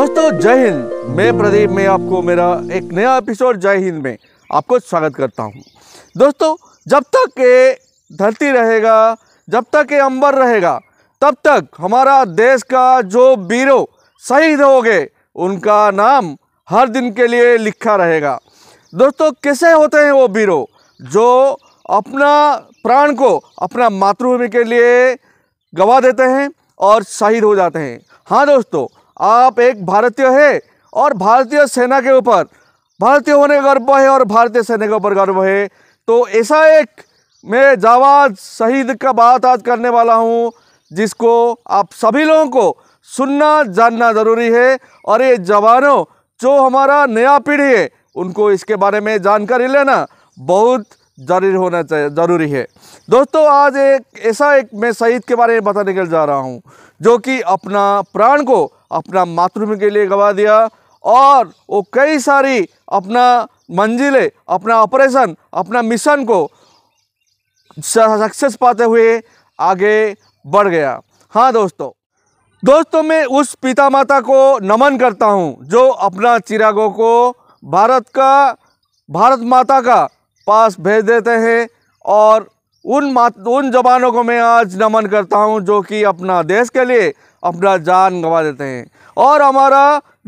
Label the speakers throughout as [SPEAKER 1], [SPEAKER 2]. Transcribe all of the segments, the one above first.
[SPEAKER 1] दोस्तों जय हिंद मैं प्रदीप में आपको मेरा एक नया एपिसोड जय हिंद में आपको स्वागत करता हूँ दोस्तों जब तक ये धरती रहेगा जब तक ये अंबर रहेगा तब तक हमारा देश का जो बीरो शहीद हो गए उनका नाम हर दिन के लिए लिखा रहेगा दोस्तों कैसे होते हैं वो बीरो जो अपना प्राण को अपना मातृभूमि के लिए गवा देते हैं और शहीद हो जाते हैं हाँ दोस्तों आप एक भारतीय है और भारतीय सेना के ऊपर भारतीय होने का गर्व है और भारतीय सेना के ऊपर गर्व है तो ऐसा एक मैं जावाद शहीद का बात आज करने वाला हूँ जिसको आप सभी लोगों को सुनना जानना ज़रूरी है और ये जवानों जो हमारा नया पीढ़ी है उनको इसके बारे में जानकारी लेना बहुत जरूर होना चाहिए ज़रूरी है दोस्तों आज एक ऐसा एक मैं शहीद के बारे में बताने के लिए जा रहा हूँ जो कि अपना प्राण को अपना मातृभूमि के लिए गवा दिया और वो कई सारी अपना मंजिलें अपना ऑपरेशन अपना मिशन को सक्सेस पाते हुए आगे बढ़ गया हाँ दोस्तों दोस्तों मैं उस पिता माता को नमन करता हूँ जो अपना चिरागों को भारत का भारत माता का पास भेज देते हैं और उन मात उन जवानों को मैं आज नमन करता हूँ जो कि अपना देश के लिए अपना जान गंवा देते हैं और हमारा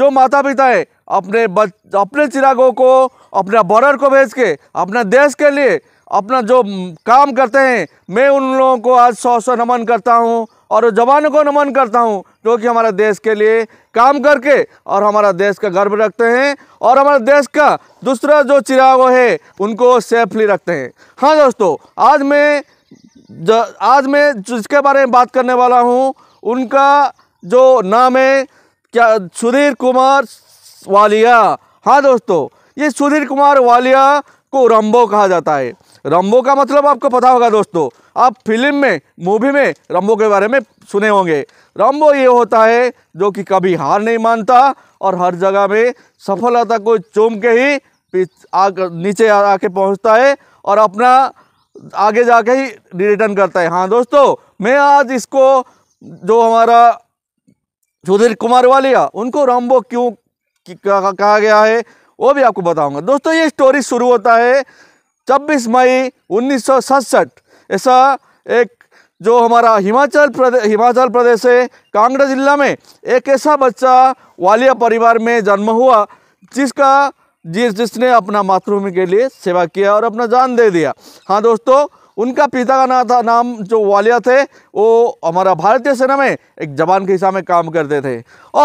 [SPEAKER 1] जो माता पिता है अपने बच अपने चिरागों को अपना बॉर्डर को भेज के अपना देश के लिए अपना जो काम करते हैं मैं उन लोगों को आज सौ सौ नमन करता हूँ और जवानों को नमन करता हूँ क्योंकि हमारे देश के लिए काम करके और हमारा देश का गर्व रखते हैं और हमारे देश का दूसरा जो चिराग है उनको सेफली रखते हैं हाँ दोस्तों आज मैं आज मैं जिसके बारे में बात करने वाला हूँ उनका जो नाम है क्या सुधीर कुमार वालिया हाँ दोस्तों ये सुधीर कुमार वालिया को रंबो कहा जाता है रंबो का मतलब आपको पता होगा दोस्तों आप फिल्म में मूवी में रंबो के बारे में सुने होंगे रंबो ये होता है जो कि कभी हार नहीं मानता और हर जगह में सफलता को चूम के ही नीचे आके पहुंचता है और अपना आगे जाके ही रिटर्न करता है हाँ दोस्तों मैं आज इसको जो हमारा सुधीर कुमार वालिया उनको रंबो क्यों कहा गया है वो भी आपको बताऊंगा दोस्तों ये स्टोरी शुरू होता है छब्बीस मई उन्नीस ऐसा एक जो हमारा हिमाचल प्रदेश हिमाचल प्रदेश है कांगड़ा जिला में एक ऐसा बच्चा वालिया परिवार में जन्म हुआ जिसका जिस जिसने अपना मातृभूमि के लिए सेवा किया और अपना जान दे दिया हाँ दोस्तों उनका पिता का नाम था नाम जो वालिया थे वो हमारा भारतीय सेना में एक जवान के हिसाब में काम करते थे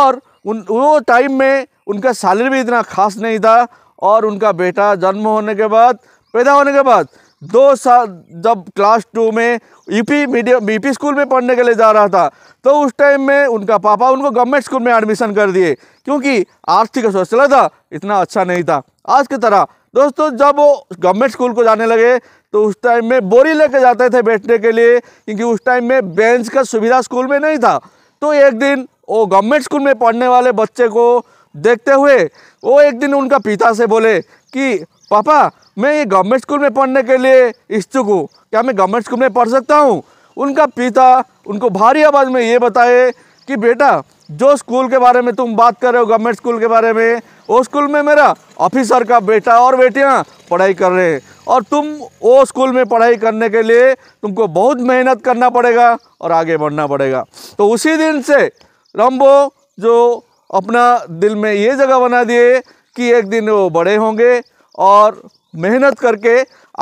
[SPEAKER 1] और उन वो टाइम में उनका सैलरी भी इतना खास नहीं था और उनका बेटा जन्म होने के बाद पैदा होने के बाद दो साल जब क्लास टू में यूपी मीडियम यूपी स्कूल में पढ़ने के लिए जा रहा था तो उस टाइम में उनका पापा उनको गवर्नमेंट स्कूल में एडमिशन कर दिए क्योंकि आर्थिक सोचला था इतना अच्छा नहीं था आज की तरह दोस्तों जब वो गवर्नमेंट स्कूल को जाने लगे तो उस टाइम में बोरी लेके जाते थे बैठने के लिए क्योंकि उस टाइम में बेंच का सुविधा स्कूल में नहीं था तो एक दिन वो गवर्नमेंट स्कूल में पढ़ने वाले बच्चे को देखते हुए वो एक दिन उनका पिता से बोले कि पापा मैं ये गवर्नमेंट स्कूल में पढ़ने के लिए इच्छुक हूँ क्या मैं गवर्नमेंट स्कूल में पढ़ सकता हूँ उनका पिता उनको भारी आवाज़ में ये बताए कि बेटा जो स्कूल के बारे में तुम बात कर रहे हो गवर्नमेंट स्कूल के बारे में वो स्कूल में मेरा ऑफिसर का बेटा और बेटियाँ पढ़ाई कर रहे हैं और तुम वो स्कूल में पढ़ाई करने के लिए तुमको बहुत मेहनत करना पड़ेगा और आगे बढ़ना पड़ेगा तो उसी दिन से रंबो जो अपना दिल में ये जगह बना दिए कि एक दिन वो बड़े होंगे और मेहनत करके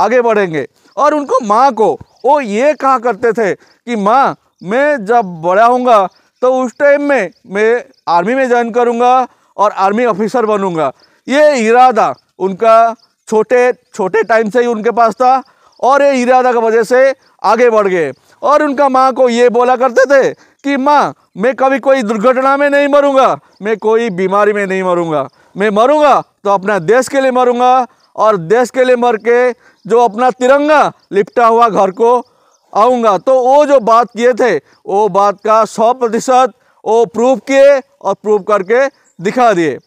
[SPEAKER 1] आगे बढ़ेंगे और उनको माँ को वो ये कहा करते थे कि माँ मैं जब बड़ा होऊंगा तो उस टाइम में मैं आर्मी में ज्वाइन करूँगा और आर्मी ऑफिसर बनूँगा ये इरादा उनका छोटे छोटे टाइम से ही उनके पास था और ये इरादा की वजह से आगे बढ़ गए और उनका माँ को ये बोला करते थे कि माँ मैं कभी कोई दुर्घटना में नहीं मरूंगा मैं कोई बीमारी में नहीं मरूंगा मैं मरूंगा तो अपना देश के लिए मरूंगा और देश के लिए मर के जो अपना तिरंगा लिपटा हुआ घर को आऊँगा तो वो जो बात किए थे वो बात का सौ प्रतिशत वो प्रूफ किए और प्रूफ करके दिखा दिए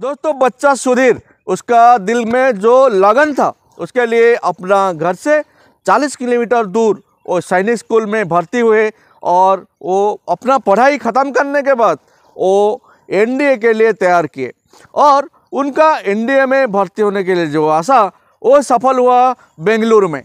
[SPEAKER 1] दोस्तों बच्चा सुधीर उसका दिल में जो लगन था उसके लिए अपना घर से 40 किलोमीटर दूर वो सैनिक स्कूल में भर्ती हुए और वो अपना पढ़ाई ख़त्म करने के बाद वो एनडीए के लिए तैयार किए और उनका एनडीए में भर्ती होने के लिए जो आशा वो सफल हुआ बेंगलुरु में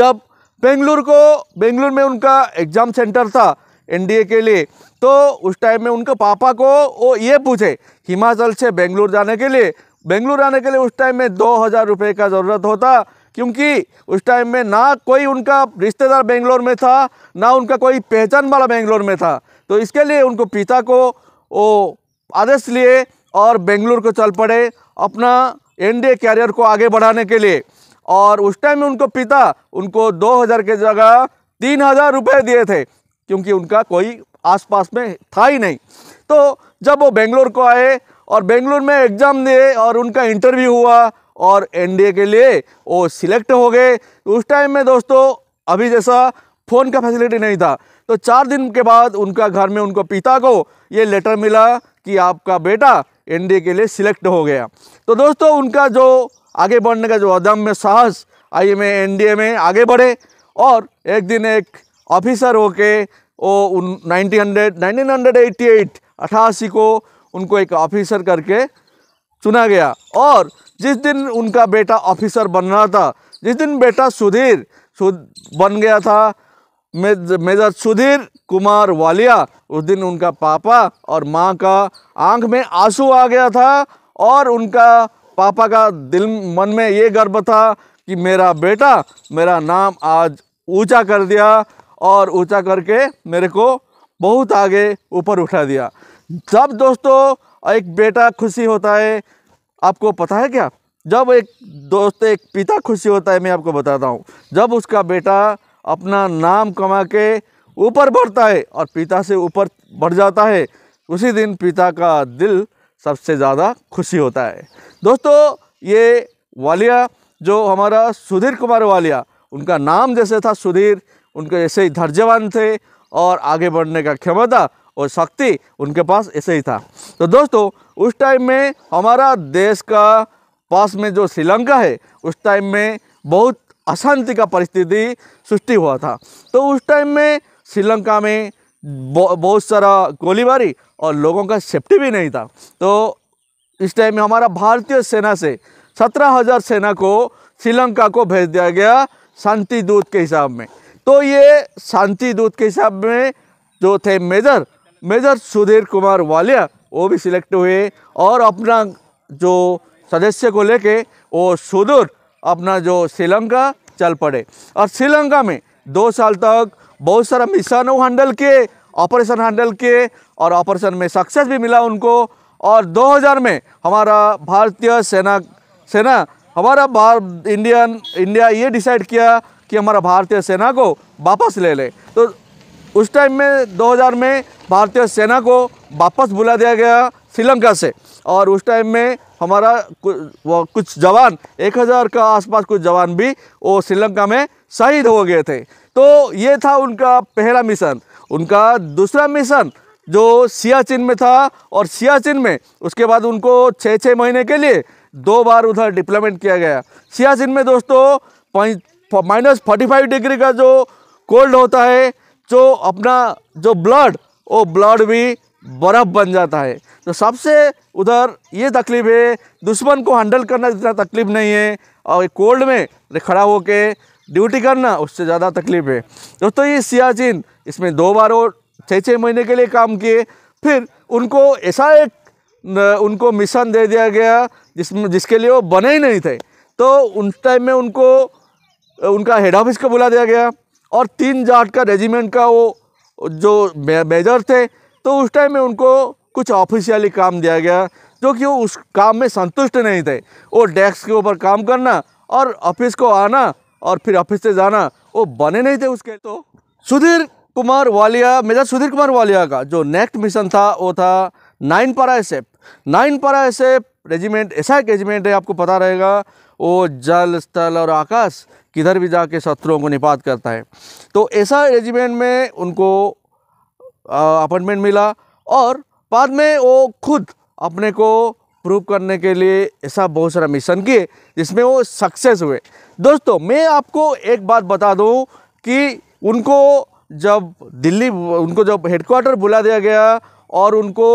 [SPEAKER 1] जब बेंगलुरु को बेंगलुरु में उनका एग्ज़ाम सेंटर था एनडीए के लिए तो उस टाइम में उनके पापा को वो ये पूछे हिमाचल से बेंगलुरु जाने के लिए बेंगलुरु आने के लिए उस टाइम में दो हज़ार रुपये का ज़रूरत होता क्योंकि उस टाइम में ना कोई उनका रिश्तेदार बेंगलोर में था ना उनका कोई पहचान वाला बेंगलोर में था तो इसके लिए उनको पिता को वो आदेश लिए और बेंगलोर को चल पड़े अपना एनडीए कैरियर को आगे बढ़ाने के लिए और उस टाइम में उनको पिता उनको 2000 के जगह तीन हज़ार रुपये दिए थे क्योंकि उनका कोई आसपास में था ही नहीं तो जब वो बेंगलोर को आए और बेंगलोर में एग्ज़ाम दिए और उनका इंटरव्यू हुआ और एनडीए के लिए वो सिलेक्ट हो गए उस टाइम में दोस्तों अभी जैसा फ़ोन का फैसिलिटी नहीं था तो चार दिन के बाद उनका घर में उनको पिता को ये लेटर मिला कि आपका बेटा एनडीए के लिए सिलेक्ट हो गया तो दोस्तों उनका जो आगे बढ़ने का जो अदम में साहस आई में एन में आगे बढ़े और एक दिन एक ऑफिसर होके वो उन nineteen hundred nineteen hundred eighty eight अठासी को उनको एक ऑफिसर करके चुना गया और जिस दिन उनका बेटा ऑफिसर बन रहा था जिस दिन बेटा सुधीर सुध बन गया था मेजर सुधीर कुमार वालिया उस दिन उनका पापा और माँ का आंख में आंसू आ गया था और उनका पापा का दिल मन में ये गर्व था कि मेरा बेटा मेरा नाम आज ऊंचा कर दिया और ऊंचा करके मेरे को बहुत आगे ऊपर उठा दिया जब दोस्तों एक बेटा खुशी होता है आपको पता है क्या जब एक दोस्त एक पिता खुशी होता है मैं आपको बताता हूँ जब उसका बेटा अपना नाम कमा के ऊपर बढ़ता है और पिता से ऊपर बढ़ जाता है उसी दिन पिता का दिल सबसे ज़्यादा खुशी होता है दोस्तों ये वालिया जो हमारा सुधीर कुमार वालिया उनका नाम जैसे था सुधीर उनके ऐसे ही धैर्यवान थे और आगे बढ़ने का क्षमता और शक्ति उनके पास ऐसे ही था तो दोस्तों उस टाइम में हमारा देश का पास में जो श्रीलंका है उस टाइम में बहुत अशांति का परिस्थिति सृष्टि हुआ था तो उस टाइम में श्रीलंका में बहुत सारा गोलीबारी और लोगों का सेफ्टी भी नहीं था तो इस टाइम में हमारा भारतीय सेना से सत्रह हज़ार सेना को श्रीलंका को भेज दिया गया शांति दूत के हिसाब में तो ये शांति दूत के हिसाब में जो थे मेजर मेजर सुधीर कुमार वालिया वो भी सिलेक्ट हुए और अपना जो सदस्य को लेके वो सुदूर अपना जो श्रीलंका चल पड़े और श्रीलंका में दो साल तक बहुत सारा मिशन हैंडल किए ऑपरेशन हैंडल किए और ऑपरेशन में सक्सेस भी मिला उनको और 2000 में हमारा भारतीय सेना सेना हमारा भार इंडियन इंडिया ये डिसाइड किया कि हमारा भारतीय सेना को वापस ले ले तो उस टाइम में 2000 में भारतीय सेना को वापस बुला दिया गया श्रीलंका से और उस टाइम में हमारा कुछ, कुछ जवान 1000 का आसपास कुछ जवान भी वो श्रीलंका में शहीद हो गए थे तो ये था उनका पहला मिशन उनका दूसरा मिशन जो सियाचिन में था और सियाचिन में उसके बाद उनको छः छः महीने के लिए दो बार उधर डिप्लॉयमेंट किया गया सियाचिन में दोस्तों माइनस फोर्टी फाइव डिग्री का जो कोल्ड होता है जो अपना जो ब्लड वो ब्लड भी बर्फ़ बन जाता है तो सबसे उधर ये तकलीफ़ है दुश्मन को हैंडल करना इतना तकलीफ़ नहीं है और कोल्ड में खड़ा होकर ड्यूटी करना उससे ज़्यादा तकलीफ़ है दोस्तों ये सियाचिन इसमें दो बार वो छः छः महीने के लिए काम किए फिर उनको ऐसा एक उनको मिशन दे दिया गया जिसमें जिसके लिए वो बने ही नहीं थे तो उस टाइम में उनको उनका हेड ऑफिस को बुला दिया गया और तीन जाट का रेजिमेंट का वो जो मेजर थे तो उस टाइम में उनको कुछ ऑफिशियली काम दिया गया जो कि वो उस काम में संतुष्ट नहीं थे वो डेस्क के ऊपर काम करना और ऑफिस को आना और फिर ऑफिस से जाना वो बने नहीं थे उसके तो सुधीर कुमार वालिया मेजर सुधीर कुमार वालिया का जो नेक्स्ट मिशन था वो था nine para S F nine para S F regiment ऐसा एक रेजिमेंट है आपको पता रहेगा वो जल स्थल और आकाश किधर भी जाके शत्रुओं को निपात करता है तो ऐसा रेजिमेंट में उनको अपॉइंटमेंट मिला और बाद में वो खुद अपने को प्रूव करने के लिए ऐसा बहुत सारा मिशन किए जिसमें वो सक्सेस हुए दोस्तों मैं आपको एक बात बता दूं कि उनको जब दिल्ली उनको जब हेडक्वार्टर बुला दिया गया और उनको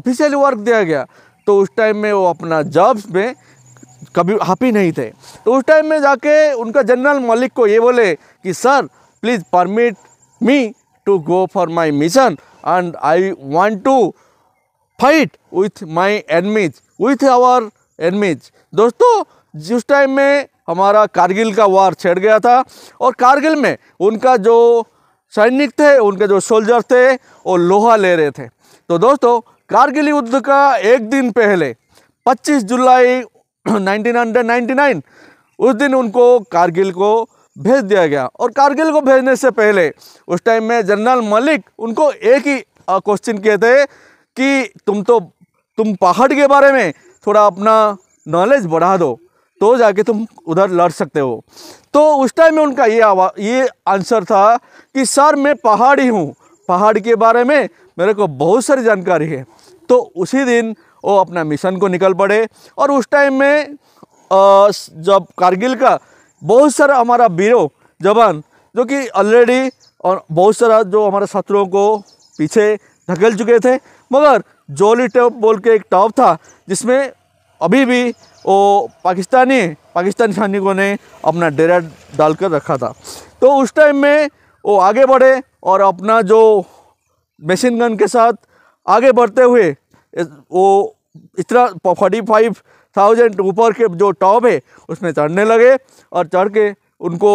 [SPEAKER 1] ऑफिशियल वर्क दिया गया तो उस टाइम में वो अपना जॉब्स में कभी हैप्पी नहीं थे तो उस टाइम में जाके उनका जनरल मलिक को ये बोले कि sir please permit me to go for my mission and I want to fight with my enemies with our enemies दोस्तों जिस टाइम में हमारा कारगिल का वार छेड़ गया था और कारगिल में उनका जो सैनिक थे उनके जो सोल्जर थे वो लोहा ले रहे थे तो दोस्तों कारगिल युद्ध का एक दिन पहले 25 जुलाई 1999 उस दिन उनको कारगिल को भेज दिया गया और कारगिल को भेजने से पहले उस टाइम में जनरल मलिक उनको एक ही क्वेश्चन किए थे कि तुम तो तुम पहाड़ के बारे में थोड़ा अपना नॉलेज बढ़ा दो तो जाके तुम उधर लड़ सकते हो तो उस टाइम में उनका ये आवा ये आंसर था कि सर मैं पहाड़ी हूँ पहाड़ के बारे में मेरे को बहुत सारी जानकारी है तो उसी दिन वो अपना मिशन को निकल पड़े और उस टाइम में जब कारगिल का बहुत सारा हमारा वीरों जवान जो कि ऑलरेडी और बहुत सारा जो हमारे शत्रुओं को पीछे धकेल चुके थे मगर जोली टॉप बोल के एक टॉप था जिसमें अभी भी वो पाकिस्तानी पाकिस्तानी सैनिकों ने अपना डेरा डाल कर रखा था तो उस टाइम में वो आगे बढ़े और अपना जो मशीन गन के साथ आगे बढ़ते हुए वो इतना फोर्टी फाइव थाउजेंड ऊपर के जो टॉप है उसमें चढ़ने लगे और चढ़ के उनको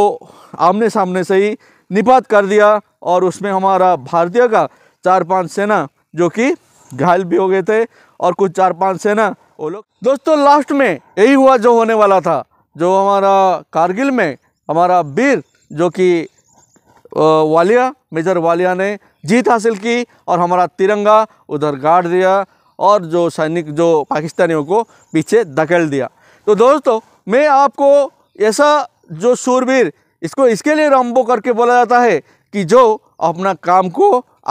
[SPEAKER 1] आमने सामने से ही निपात कर दिया और उसमें हमारा भारतीय का चार पांच सेना जो कि घायल भी हो गए थे और कुछ चार पांच सेना वो लोग दोस्तों लास्ट में यही हुआ जो होने वाला था जो हमारा कारगिल में हमारा वीर जो कि वालिया मेजर वालिया ने जीत हासिल की और हमारा तिरंगा उधर गाड़ दिया और जो सैनिक जो पाकिस्तानियों को पीछे धकेल दिया तो दोस्तों मैं आपको ऐसा जो सूरवीर इसको इसके लिए रामबो करके बोला जाता है कि जो अपना काम को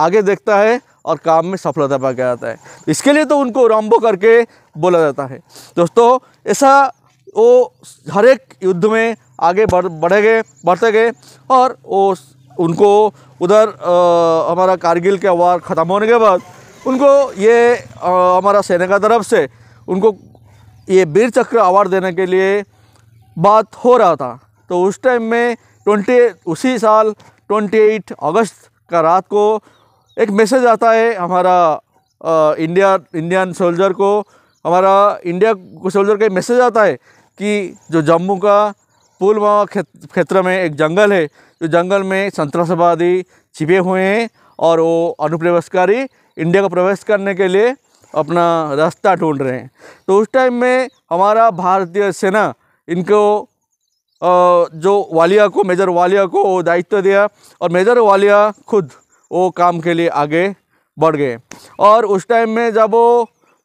[SPEAKER 1] आगे देखता है और काम में सफलता पा जाता है इसके लिए तो उनको रामबो करके बोला जाता है दोस्तों ऐसा वो हर एक युद्ध में आगे बढ़ बढ़े गए बढ़ते गए और वो उनको उधर हमारा कारगिल का वार ख़त्म होने के बाद उनको ये हमारा सेना का तरफ से उनको ये वीर चक्र अवार्ड देने के लिए बात हो रहा था तो उस टाइम में ट्वेंटी उसी साल 28 अगस्त का रात को एक मैसेज आता है हमारा आ, इंडिया इंडियन सोल्जर को हमारा इंडिया सोल्जर का मैसेज आता है कि जो जम्मू का पुलवामा क्षेत्र में एक जंगल है जो जंगल में संतरासवादी छिपे हुए हैं और वो अनुप्रवेशकारी इंडिया को प्रवेश करने के लिए अपना रास्ता ढूंढ रहे हैं तो उस टाइम में हमारा भारतीय सेना इनको जो वालिया को मेजर वालिया को दायित्व दिया और मेजर वालिया खुद वो काम के लिए आगे बढ़ गए और उस टाइम में जब वो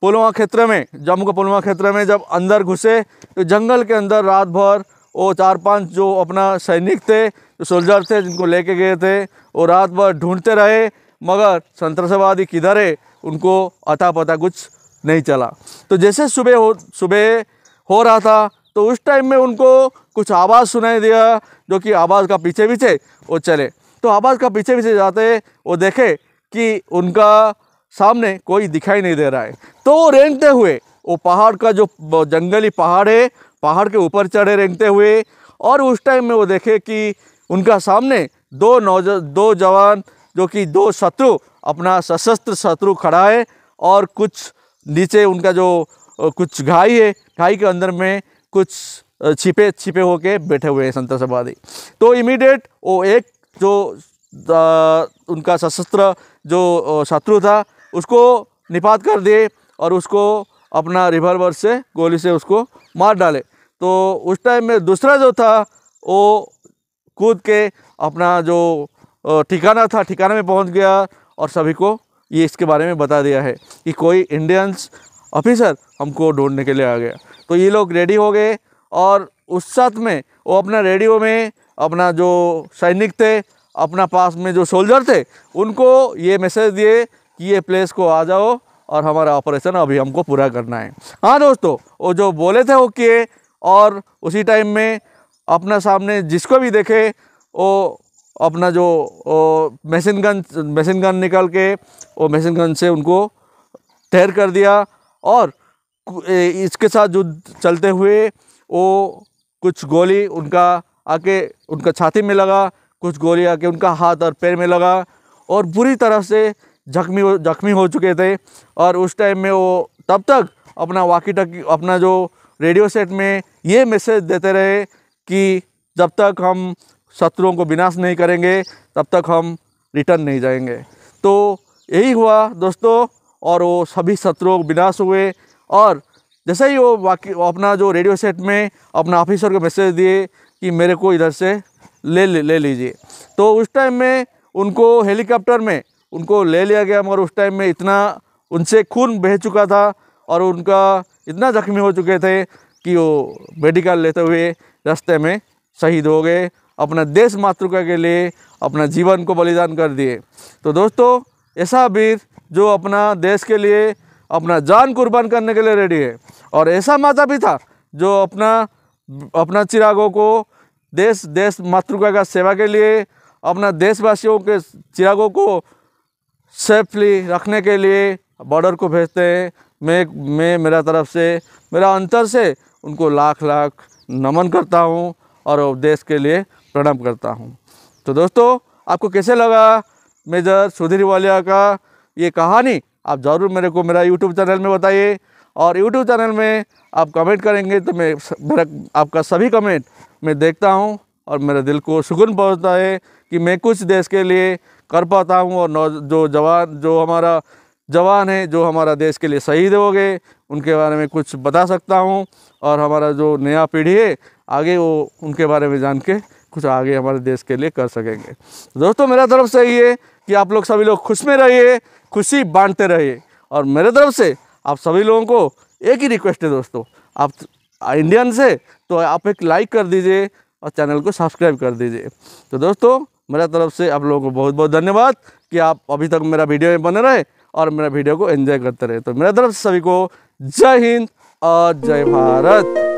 [SPEAKER 1] पुलवा क्षेत्र में जम्मू के पुलवा क्षेत्र में जब अंदर घुसे तो जंगल के अंदर रात भर वो चार पांच जो अपना सैनिक थे जो सोल्जर थे जिनको लेके गए थे वो रात भर ढूंढते रहे मगर संतरसवादी किधर है उनको अता पता कुछ नहीं चला तो जैसे सुबह हो सुबह हो रहा था तो उस टाइम में उनको कुछ आवाज़ सुनाई दिया जो कि आवाज़ का पीछे पीछे वो चले तो आवाज़ का पीछे पीछे जाते वो देखे कि उनका सामने कोई दिखाई नहीं दे रहा है तो वो रेंगते हुए वो पहाड़ का जो जंगली पहाड़ है पहाड़ के ऊपर चढ़े रेंगते हुए और उस टाइम में वो देखे कि उनका सामने दो नौजवान दो जवान जो कि दो शत्रु अपना सशस्त्र शत्रु खड़ा है और कुछ नीचे उनका जो कुछ घाई है घाई के अंदर में कुछ छिपे छिपे होके बैठे हुए हैं संतसवादी तो इमीडिएट वो एक जो उनका सशस्त्र जो शत्रु था उसको निपात कर दिए और उसको अपना रिवॉल्वर से गोली से उसको मार डाले तो उस टाइम में दूसरा जो था वो कूद के अपना जो ठिकाना था ठिकाने में पहुंच गया और सभी को ये इसके बारे में बता दिया है कि कोई इंडियंस ऑफिसर हमको ढूंढने के लिए आ गया तो ये लोग रेडी हो गए और उस साथ में वो अपना रेडियो में अपना जो सैनिक थे अपना पास में जो सोल्जर थे उनको ये मैसेज दिए कि ये प्लेस को आ जाओ और हमारा ऑपरेशन अभी हमको पूरा करना है हाँ दोस्तों वो जो बोले थे वो किए और उसी टाइम में अपना सामने जिसको भी देखे वो अपना जो मैसिन गन मैसिन गन निकाल के और मैसिन गन से उनको तैर कर दिया और इसके साथ जो चलते हुए वो कुछ गोली उनका आके उनका छाती में लगा कुछ गोली आके उनका हाथ और पैर में लगा और बुरी तरह से जख्मी हो जख्मी हो चुके थे और उस टाइम में वो तब तक अपना वाकी टकी अपना जो रेडियो सेट में ये मैसेज देते रहे कि जब तक हम शत्रुओं को विनाश नहीं करेंगे तब तक हम रिटर्न नहीं जाएंगे तो यही हुआ दोस्तों और वो सभी शत्रुओं को विनाश हुए और जैसे ही वो बाकी अपना जो रेडियो सेट में अपना ऑफिसर को मैसेज दिए कि मेरे को इधर से ले ले, ले लीजिए तो उस टाइम में उनको हेलीकॉप्टर में उनको ले लिया गया मगर उस टाइम में इतना उनसे खून बह चुका था और उनका इतना ज़ख्मी हो चुके थे कि वो मेडिकल लेते हुए रास्ते में शहीद हो गए अपना देश मातृका के लिए अपना जीवन को बलिदान कर दिए तो दोस्तों ऐसा वीर जो अपना देश के लिए अपना जान कुर्बान करने के लिए रेडी है और ऐसा माता पिता जो अपना अपना चिरागों को देश देश मातृका का सेवा के लिए अपना देशवासियों के चिरागों को सेफली रखने के लिए बॉर्डर को भेजते हैं मैं मैं मेरा तरफ से मेरा अंतर से उनको लाख लाख नमन करता हूँ और देश के लिए प्रणाम करता हूँ तो दोस्तों आपको कैसे लगा मेजर सुधीर वालिया का ये कहानी आप ज़रूर मेरे को मेरा यूट्यूब चैनल में बताइए और यूट्यूब चैनल में आप कमेंट करेंगे तो मैं मेरा आपका सभी कमेंट मैं देखता हूँ और मेरे दिल को सुकून पहुँचता है कि मैं कुछ देश के लिए कर पाता हूँ और जो जवान जो हमारा जवान है जो हमारा देश के लिए शहीद हो गए उनके बारे में कुछ बता सकता हूँ और हमारा जो नया पीढ़ी है आगे वो उनके बारे में जान के कुछ आगे हमारे देश के लिए कर सकेंगे दोस्तों मेरा तरफ से ये कि आप लोग सभी लोग खुश में रहिए खुशी बांटते रहिए और मेरे तरफ से आप सभी लोगों को एक ही रिक्वेस्ट है दोस्तों आप इंडियन से तो आप एक लाइक कर दीजिए और चैनल को सब्सक्राइब कर दीजिए तो दोस्तों मेरा तरफ से आप लोगों को बहुत बहुत धन्यवाद कि आप अभी तक मेरा वीडियो में बने रहे और मेरा वीडियो को एंजॉय करते रहे तो मेरा तरफ से सभी को जय हिंद और जय भारत